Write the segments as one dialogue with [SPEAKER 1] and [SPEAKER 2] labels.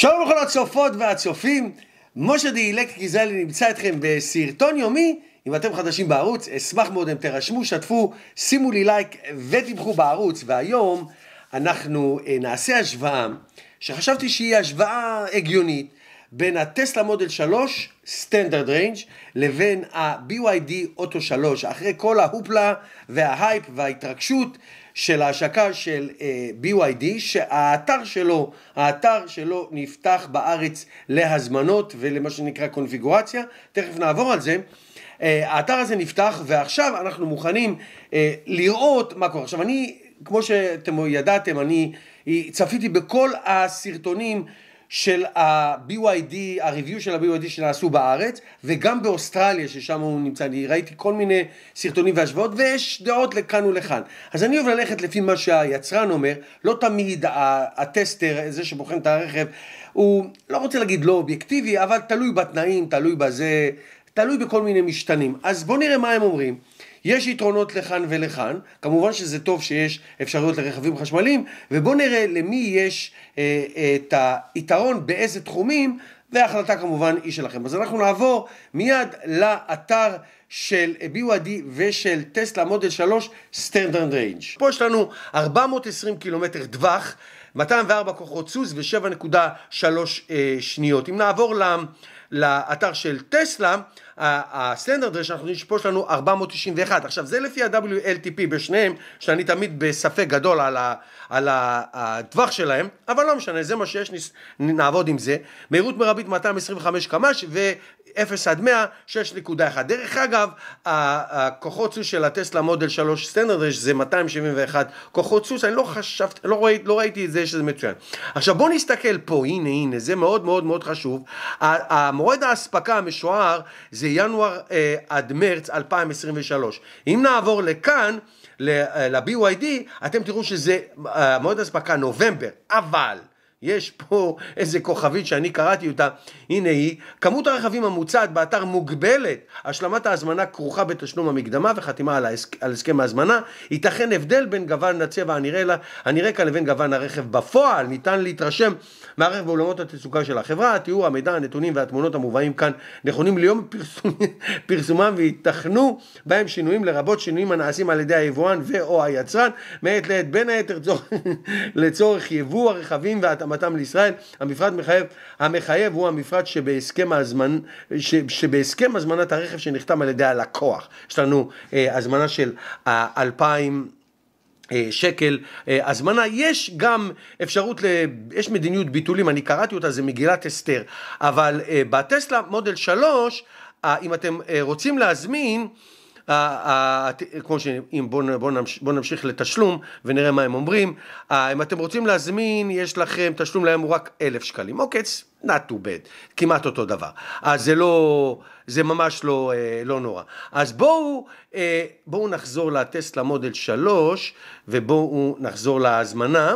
[SPEAKER 1] שלום לכל הצופות והצופים, משה דהילק גיזלי נמצא אתכם בסרטון יומי. אם אתם חדשים בערוץ, אשמח מאוד אם תירשמו, שתפו, שימו לי לייק ותמכו בערוץ. והיום אנחנו אה, נעשה השוואה שחשבתי שהיא השוואה הגיונית בין הטסלה מודל 3, סטנדרד ריינג', לבין ה-BYD אוטו 3, אחרי כל ההופלה וההייפ וההתרגשות של ההשקה של uh, אה, BYD, שהאתר שלו, האתר שלו נפתח בארץ להזמנות ולמה שנקרא קונפיגורציה, תכף נעבור על זה. Uh, האתר הזה נפתח ועכשיו אנחנו מוכנים uh, לראות מה קורה. עכשיו אני, כמו שאתם ידעתם, אני צפיתי בכל הסרטונים של ה-BYD, הריוויו של ה-BYD שנעשו בארץ, וגם באוסטרליה ששם הוא נמצא, אני ראיתי כל מיני סרטונים והשוואות, ויש דעות לכאן ולכאן. אז אני אוהב ללכת לפי מה שהיצרן אומר, לא תמיד הטסטר, זה שבוחן את הרכב, הוא לא רוצה להגיד לא אובייקטיבי, אבל תלוי בתנאים, תלוי בזה, תלוי בכל מיני משתנים. אז בואו נראה מה הם אומרים. יש יתרונות לכאן ולכאן, כמובן שזה טוב שיש אפשרויות לרכבים חשמליים, ובואו נראה למי יש אה, את היתרון באיזה תחומים, וההחלטה כמובן היא שלכם. אז אנחנו נעבור מיד לאתר של BYD ושל טסלה מודל 3 סטנדרנד ריינג'. פה יש לנו 420 קילומטר טווח, 204 כוחות סוס ו-7.3 אה, שניות. אם נעבור לאתר של טסלה, הסטנדרט רשת פה שלנו 491. עכשיו זה לפי ה-WLTP בשניהם, שאני תמיד בספק גדול על, ה, על הטווח שלהם, אבל לא משנה, זה מה שיש, נעבוד עם זה. מהירות מרבית 225 קמ"ש 0 עד 100, 6.1. דרך אגב, הכוחות סוס של הטסלה מודל 3 סטנדרד סטנדרדש זה 271 כוחות סוס, אני לא חשבתי, לא, ראית, לא ראיתי את זה שזה מצוין. עכשיו בואו נסתכל פה, הנה הנה, זה מאוד מאוד מאוד חשוב. המועד האספקה המשוער זה ינואר אה, עד מרץ 2023. אם נעבור לכאן, אה, ל-BYD, אתם תראו שזה אה, מועד אספקה נובמבר, אבל יש פה איזה כוכבית שאני קראתי אותה, הנה היא, כמות הרכבים המוצעת באתר מוגבלת, השלמת ההזמנה כרוכה בתשלום המקדמה וחתימה על, ההסכ... על הסכם ההזמנה, ייתכן הבדל בין גוון הצבע הנראה, לה, הנראה כאן לבין גוון הרכב בפועל, ניתן להתרשם מהרכב בעולמות התצוגה של החברה, התיאור, המידע, הנתונים והתמונות המובאים כאן נכונים ליום פרסומ... פרסומם וייתכנו בהם שינויים לרבות שינויים הנעשים על ידי היבואן ו/או היצרן מעת לעת בין היתר צור... לצורך יבוא הרכבים והתאמה התאמתם לישראל, המפרט מחייב, המחייב הוא המפרט שבהסכם, הזמנ, ש, שבהסכם הזמנת הרכב שנחתם על ידי הלקוח. יש לנו אה, הזמנה של ה-2000 אה, שקל אה, הזמנה. יש גם אפשרות, ל... יש מדיניות ביטולים, אני קראתי אותה, זה מגילת אסתר, אבל אה, בטסלה מודל 3, אם אתם רוצים להזמין כמו ש... בואו נמשיך לתשלום ונראה מה הם אומרים, אם אתם רוצים להזמין, יש לכם תשלום להם הוא רק אלף שקלים. אוקיי, it's not too bad, כמעט אותו דבר. אז זה לא, זה ממש לא, אה, לא נורא. אז בואו, אה, בואו נחזור לטסט למודל 3 ובואו נחזור להזמנה.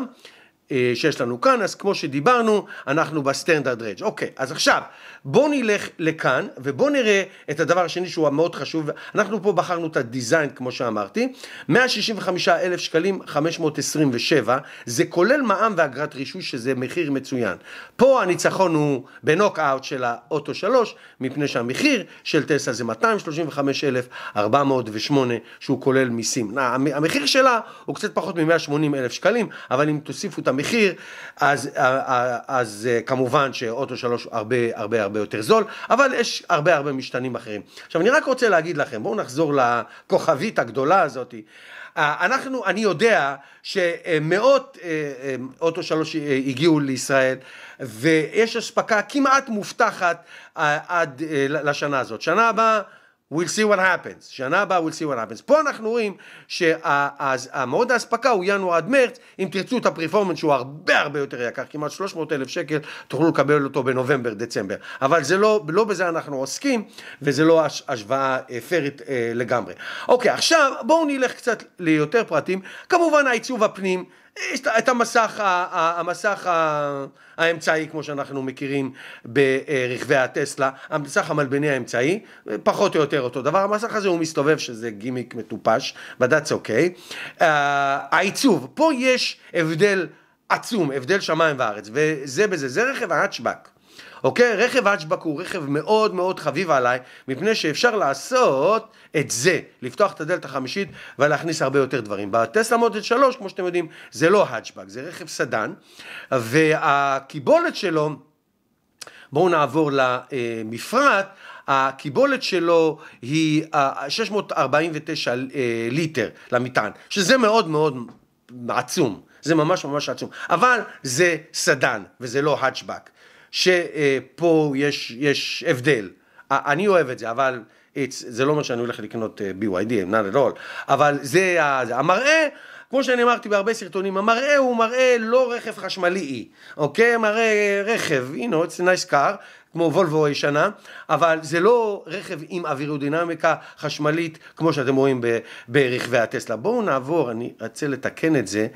[SPEAKER 1] אה, שיש לנו כאן, אז כמו שדיברנו, אנחנו בסטנדרט רייג'. אוקיי, אז עכשיו, בואו נלך לכאן, ובואו נראה את הדבר השני שהוא המאוד חשוב. אנחנו פה בחרנו את הדיזיין, כמו שאמרתי. 165 אלף שקלים, 527, זה כולל מע"מ ואגרת רישוי, שזה מחיר מצוין. פה הניצחון הוא בנוקאוט של האוטו 3, מפני שהמחיר של טסלה זה 235 אלף 408, שהוא כולל מיסים. המחיר שלה הוא קצת פחות מ 180 אלף שקלים, אבל אם תוסיפו את המחיר, אז, אה, אה, אז אה, כמובן שאוטו שלוש הרבה הרבה הרבה יותר זול, אבל יש הרבה הרבה משתנים אחרים. עכשיו אני רק רוצה להגיד לכם, בואו נחזור לכוכבית הגדולה הזאת. אנחנו, אני יודע שמאות אוטו שלוש הגיעו לישראל ויש אספקה כמעט מובטחת עד לשנה הזאת. שנה הבאה we'll see what happens. שנה הבאה we'll see what happens. פה אנחנו רואים שהמועד האספקה הוא ינואר עד מרץ, אם תרצו את הפריפורמנס שהוא הרבה הרבה יותר יקר, כמעט 300 אלף שקל, תוכלו לקבל אותו בנובמבר, דצמבר. אבל זה לא, לא בזה אנחנו עוסקים, וזה לא הש, השוואה פיירית אה, אה, לגמרי. אוקיי, עכשיו בואו נלך קצת ליותר פרטים. כמובן העיצוב הפנים יש את המסך, המסך האמצעי כמו שאנחנו מכירים ברכבי הטסלה, המסך המלבני האמצעי, פחות או יותר אותו דבר, המסך הזה הוא מסתובב שזה גימיק מטופש, but אוקיי, okay. אה, העיצוב, פה יש הבדל עצום, הבדל שמיים וארץ, וזה בזה, זה רכב האצ'באק, אוקיי? רכב אג'בק הוא רכב מאוד מאוד חביב עליי, מפני שאפשר לעשות את זה, לפתוח את הדלת החמישית ולהכניס הרבה יותר דברים. בטסלה מודל 3, כמו שאתם יודעים, זה לא האצ'בק, זה רכב סדן, והקיבולת שלו, בואו נעבור למפרט, הקיבולת שלו היא 649 אה, אה, ליטר למטען, שזה מאוד מאוד עצום, זה ממש ממש עצום, אבל זה סדן וזה לא האצ'באק, שפה יש, יש הבדל. אני אוהב את זה, אבל זה לא אומר שאני הולך לקנות אה, BYD, not at all, אבל זה, זה המראה. כמו שאני אמרתי בהרבה סרטונים, המראה הוא מראה לא רכב חשמלי, אוקיי? מראה רכב, you know, it's a nice car, כמו וולבו הישנה, אבל זה לא רכב עם אווירודינמיקה חשמלית, כמו שאתם רואים ברכבי הטסלה. בואו נעבור, אני רוצה לתקן את זה,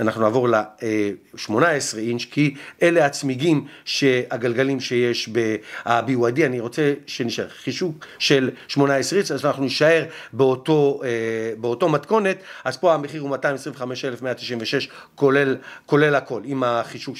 [SPEAKER 1] אנחנו נעבור ל-18 אינץ', כי אלה הצמיגים שהגלגלים שיש ב-BYD, אני רוצה שנשאר חישוק של 18 אינץ', אז אנחנו נישאר באותו, אה, באותו מתכונת, אז פה המחיר הוא 225,196 כולל, כולל הכל, עם החישוק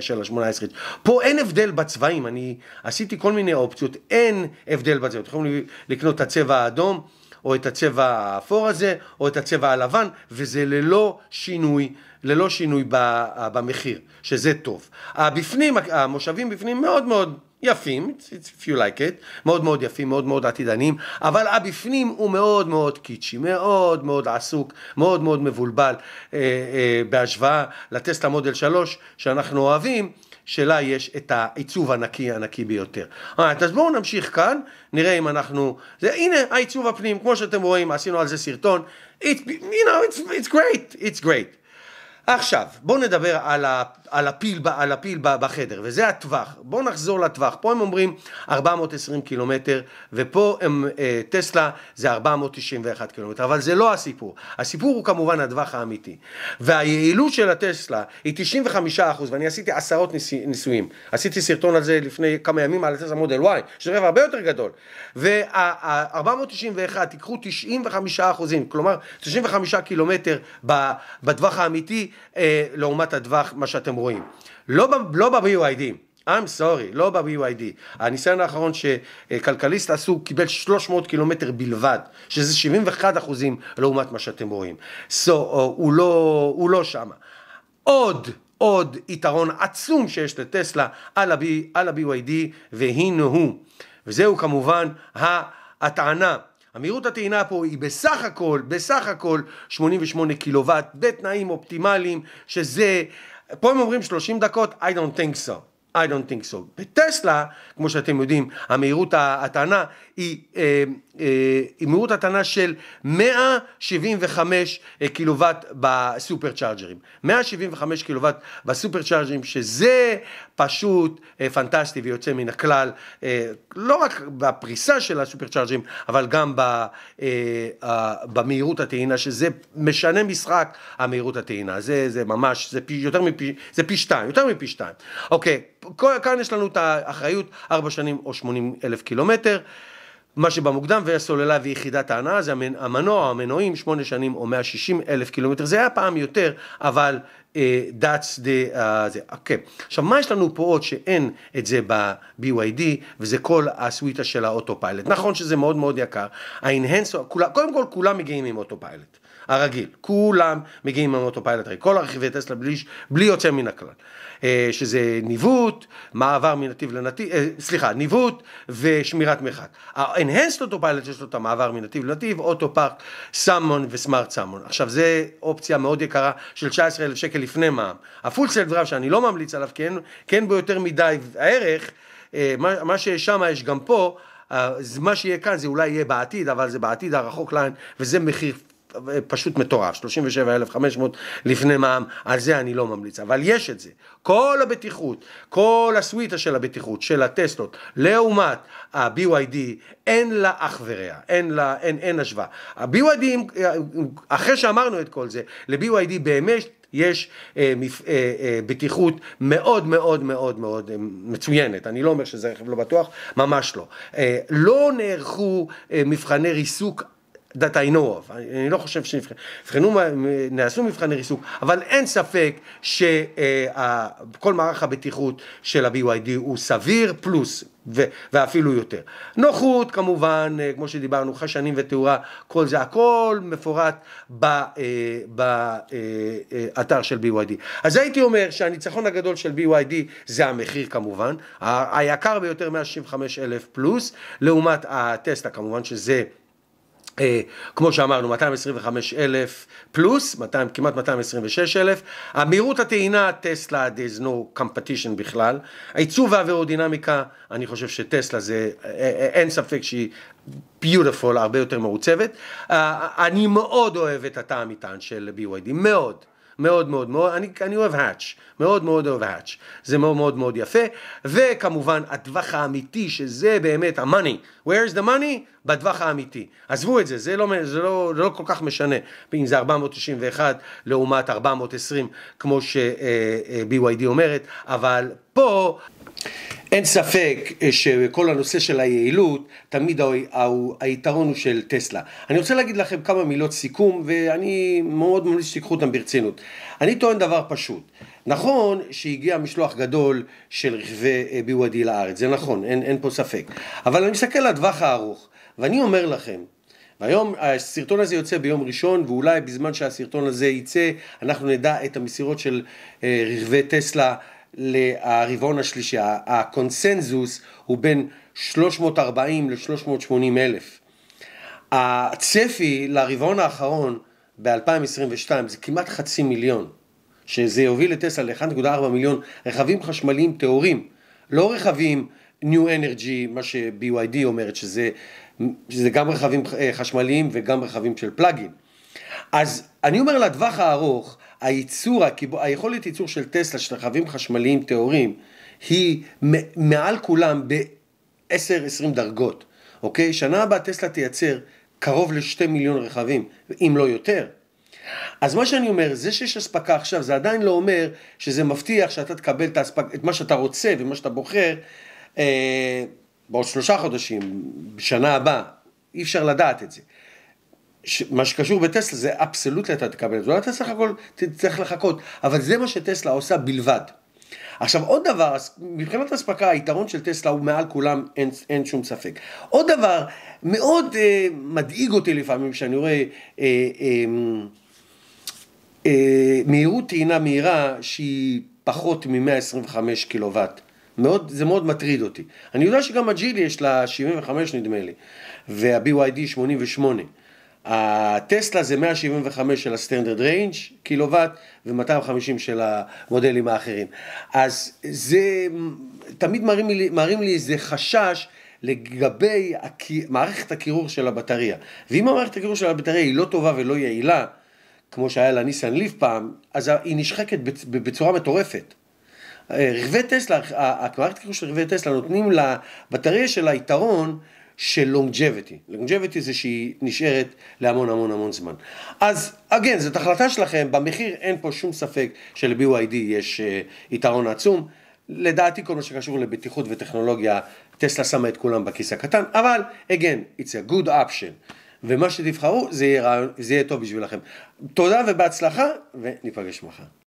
[SPEAKER 1] של ה-18 אה, אינץ'. פה אין הבדל בצבעים, אני עשיתי כל מיני אופציות, אין הבדל בצבעים, אתם יכולים לקנות את הצבע האדום או את הצבע האפור הזה, או את הצבע הלבן, וזה ללא שינוי, ללא שינוי אה, במחיר, שזה טוב. הבפנים, המושבים בפנים מאוד מאוד יפים, if you like it, מאוד מאוד יפים, מאוד מאוד עתידניים, אבל הבפנים הוא מאוד מאוד קיצ'י, מאוד מאוד עסוק, מאוד מאוד מבולבל אה, אה, בהשוואה לטסט מודל 3 שאנחנו אוהבים. שלה יש את העיצוב הנקי הנקי ביותר. right, אה, אז בואו נמשיך כאן, נראה אם אנחנו... זה, הנה העיצוב הפנים, כמו שאתם רואים, עשינו על זה סרטון. It, you know, it's, it's great, it's great. עכשיו, בואו נדבר על ה... על הפיל, על הפיל בחדר, וזה הטווח. בואו נחזור לטווח. פה הם אומרים 420 קילומטר, ופה הם, אה, טסלה זה 491 קילומטר, אבל זה לא הסיפור. הסיפור הוא כמובן הטווח האמיתי. והיעילות של הטסלה היא 95 אחוז, ואני עשיתי עשרות ניסויים. עשיתי סרטון על זה לפני כמה ימים על הטסלה מודל Y, שזה רכב הרבה יותר גדול. וה-491, תיקחו 95 אחוזים, כלומר 95 קילומטר בטווח האמיתי, אה, לעומת הטווח, מה שאתם רואים. רואים. לא, לא ב-BYD, I'm sorry, לא ב-BYD. הניסיון האחרון שכלכליסט עשו קיבל 300 קילומטר בלבד, שזה 71 אחוזים לעומת מה שאתם רואים. So, uh, הוא לא, הוא לא שם. עוד עוד יתרון עצום שיש לטסלה על, ה-B, על ה-BYD והנה הוא. וזהו כמובן הטענה. המהירות הטעינה פה היא בסך הכל, בסך הכל 88 קילוואט בתנאים אופטימליים שזה פה הם אומרים 30 דקות, I don't think so. I don't think so. בטסלה, כמו שאתם יודעים, המהירות הטענה היא אה, אה, מהירות הטענה של 175 אה, קילוואט בסופרצ'ארג'רים. 175 קילוואט בסופרצ'ארג'רים, שזה פשוט אה, פנטסטי ויוצא מן הכלל, לא רק בפריסה של הסופרצ'ארג'רים, אבל גם במהירות הטעינה, שזה משנה משחק, המהירות הטעינה. זה, זה ממש, זה פי, יותר מפי, זה פי שתיים, יותר מפי שתיים. אוקיי, כאן יש לנו את האחריות, ארבע שנים או שמונים אלף קילומטר. מה שבמוקדם והסוללה ויחידת ההנאה זה המנוע, המנועים, שמונה שנים או 160 אלף קילומטר, זה היה פעם יותר, אבל uh, that's the... Uh, זה, okay. אוקיי. עכשיו מה יש לנו פה עוד שאין את זה ב-BYD וזה כל הסוויטה של האוטו פיילוט, נכון שזה מאוד מאוד יקר, ה-Enhance, קודם כל כולם מגיעים עם אוטו פיילוט הרגיל. כולם מגיעים עם אוטופיילוט, הרי כל הרכיבי טסלה בלי, בלי יוצא מן הכלל. אה, שזה ניווט, מעבר מנתיב לנתיב, אה, סליחה, ניווט ושמירת מרחק. ה-Enhanced אוטופיילוט יש לו את המעבר מנתיב לנתיב, אוטופארק, סמון וסמארט סמון. עכשיו זה אופציה מאוד יקרה של 19 אלף שקל לפני מע"מ. הפול סל דרב שאני לא ממליץ עליו, כן, כן בו יותר מדי הערך, אה, מה, מה ששם יש גם פה, מה שיהיה כאן זה אולי יהיה בעתיד, אבל זה בעתיד הרחוק לעין, וזה מחיר פשוט מטורף, 37,500 לפני מע"מ, על זה אני לא ממליץ, אבל יש את זה. כל הבטיחות, כל הסוויטה של הבטיחות, של הטסלות, לעומת ה-BYD, אין לה אח ורע, אין לה, אין, אין השוואה. ה-BYD, אחרי שאמרנו את כל זה, ל-BYD באמת יש אה, מפ, אה, אה, בטיחות מאוד מאוד מאוד מאוד אה, מצוינת, אני לא אומר שזה רכב לא בטוח, ממש לא. אה, לא נערכו אה, מבחני ריסוק that I know of, אני לא חושב שנבחנו, נעשו מבחני ריסוק, אבל אין ספק שכל אה, מערך הבטיחות של ה-BYD הוא סביר פלוס ואפילו יותר. נוחות כמובן, אה, כמו שדיברנו, חשנים ותאורה, כל זה, הכל מפורט באתר אה, של BYD. אז הייתי אומר שהניצחון הגדול של BYD זה המחיר כמובן, היקר ביותר 165 אלף פלוס, לעומת הטסטה כמובן שזה Uh, כמו שאמרנו, 225 אלף פלוס, 200, כמעט 226 אלף. המהירות הטעינה, טסלה, there's no competition בכלל. העיצוב והאווירודינמיקה, אני חושב שטסלה זה, אה, אה, אין ספק שהיא beautiful, הרבה יותר מעוצבת. Uh, אני מאוד אוהב את התא המטען של BYD, מאוד. מאוד מאוד מאוד, אני, אני אוהב האץ', מאוד מאוד אוהב האץ', זה מאוד מאוד מאוד יפה, וכמובן הטווח האמיתי שזה באמת המאני, where is the money? בטווח האמיתי, עזבו את זה, זה לא, זה לא, לא כל כך משנה, אם זה 491 לעומת 420 כמו ש-BYD אה, אה, אומרת, אבל פה אין ספק אה, שכל הנושא של היעילות, תמיד ה- ה- ה- היתרון הוא של טסלה. אני רוצה להגיד לכם כמה מילות סיכום, ואני מאוד ממליץ שתיקחו אותם ברצינות. אני טוען דבר פשוט. נכון שהגיע משלוח גדול של רכבי BYD אה, לארץ, זה נכון, אין, אין פה ספק. אבל אני מסתכל לטווח הארוך, ואני אומר לכם, והיום הסרטון הזה יוצא ביום ראשון, ואולי בזמן שהסרטון הזה יצא, אנחנו נדע את המסירות של אה, רכבי טסלה לרבעון השלישי. הקונסנזוס הוא בין 340 ל-380 אלף. הצפי לרבעון האחרון ב-2022 זה כמעט חצי מיליון, שזה יוביל לטסלה ל-1.4 מיליון רכבים חשמליים טהורים, לא רכבים New Energy, מה ש-BYD אומרת, שזה, שזה גם רכבים אה, חשמליים וגם רכבים של פלאגים. אז אני אומר לטווח הארוך, הייצור, היכולת ייצור של טסלה של רכבים חשמליים טהורים היא מעל כולם ב-10-20 דרגות, אוקיי? שנה הבאה טסלה תייצר קרוב ל-2 מיליון רכבים, אם לא יותר. אז מה שאני אומר, זה שיש אספקה עכשיו, זה עדיין לא אומר שזה מבטיח שאתה תקבל את, הספק, את מה שאתה רוצה ומה שאתה בוחר אה, בעוד שלושה חודשים, בשנה הבאה. אי אפשר לדעת את זה. ש... מה שקשור בטסלה זה אבסולוטלי אתה תקבל את זה, לא אתה סך הכל תצטרך לחכות, אבל זה מה שטסלה עושה בלבד. עכשיו עוד דבר, מבחינת אספקה היתרון של טסלה הוא מעל כולם, אין, אין שום ספק. עוד דבר מאוד אה, מדאיג אותי לפעמים שאני רואה אה, אה, אמ, אה, מהירות טעינה מהירה שהיא פחות מ-125 קילוואט. מאוד, זה מאוד מטריד אותי. אני יודע שגם הג'ילי יש לה 75 נדמה לי, וה-BYD 88. הטסלה זה 175 של הסטנדרד ריינג' קילוואט ו-250 של המודלים האחרים. אז זה, תמיד מראים לי, מראים לי איזה חשש לגבי הק... מערכת הקירור של הבטריה. ואם המערכת הקירור של הבטריה היא לא טובה ולא יעילה, כמו שהיה לניסן ליף פעם, אז היא נשחקת בצורה מטורפת. אה, רכבי טסלה, המערכת הקירור של רכבי טסלה נותנים לבטריה שלה יתרון של לונג'ביטי. לונג'ביטי זה שהיא נשארת להמון המון המון זמן. אז אגן, זאת החלטה שלכם, במחיר אין פה שום ספק של-BYD יש uh, יתרון עצום. לדעתי כל מה שקשור לבטיחות וטכנולוגיה, טסלה שמה את כולם בכיס הקטן, אבל again, it's a good option. ומה שתבחרו זה יהיה, זה יהיה טוב בשבילכם. תודה ובהצלחה, וניפגש מחר.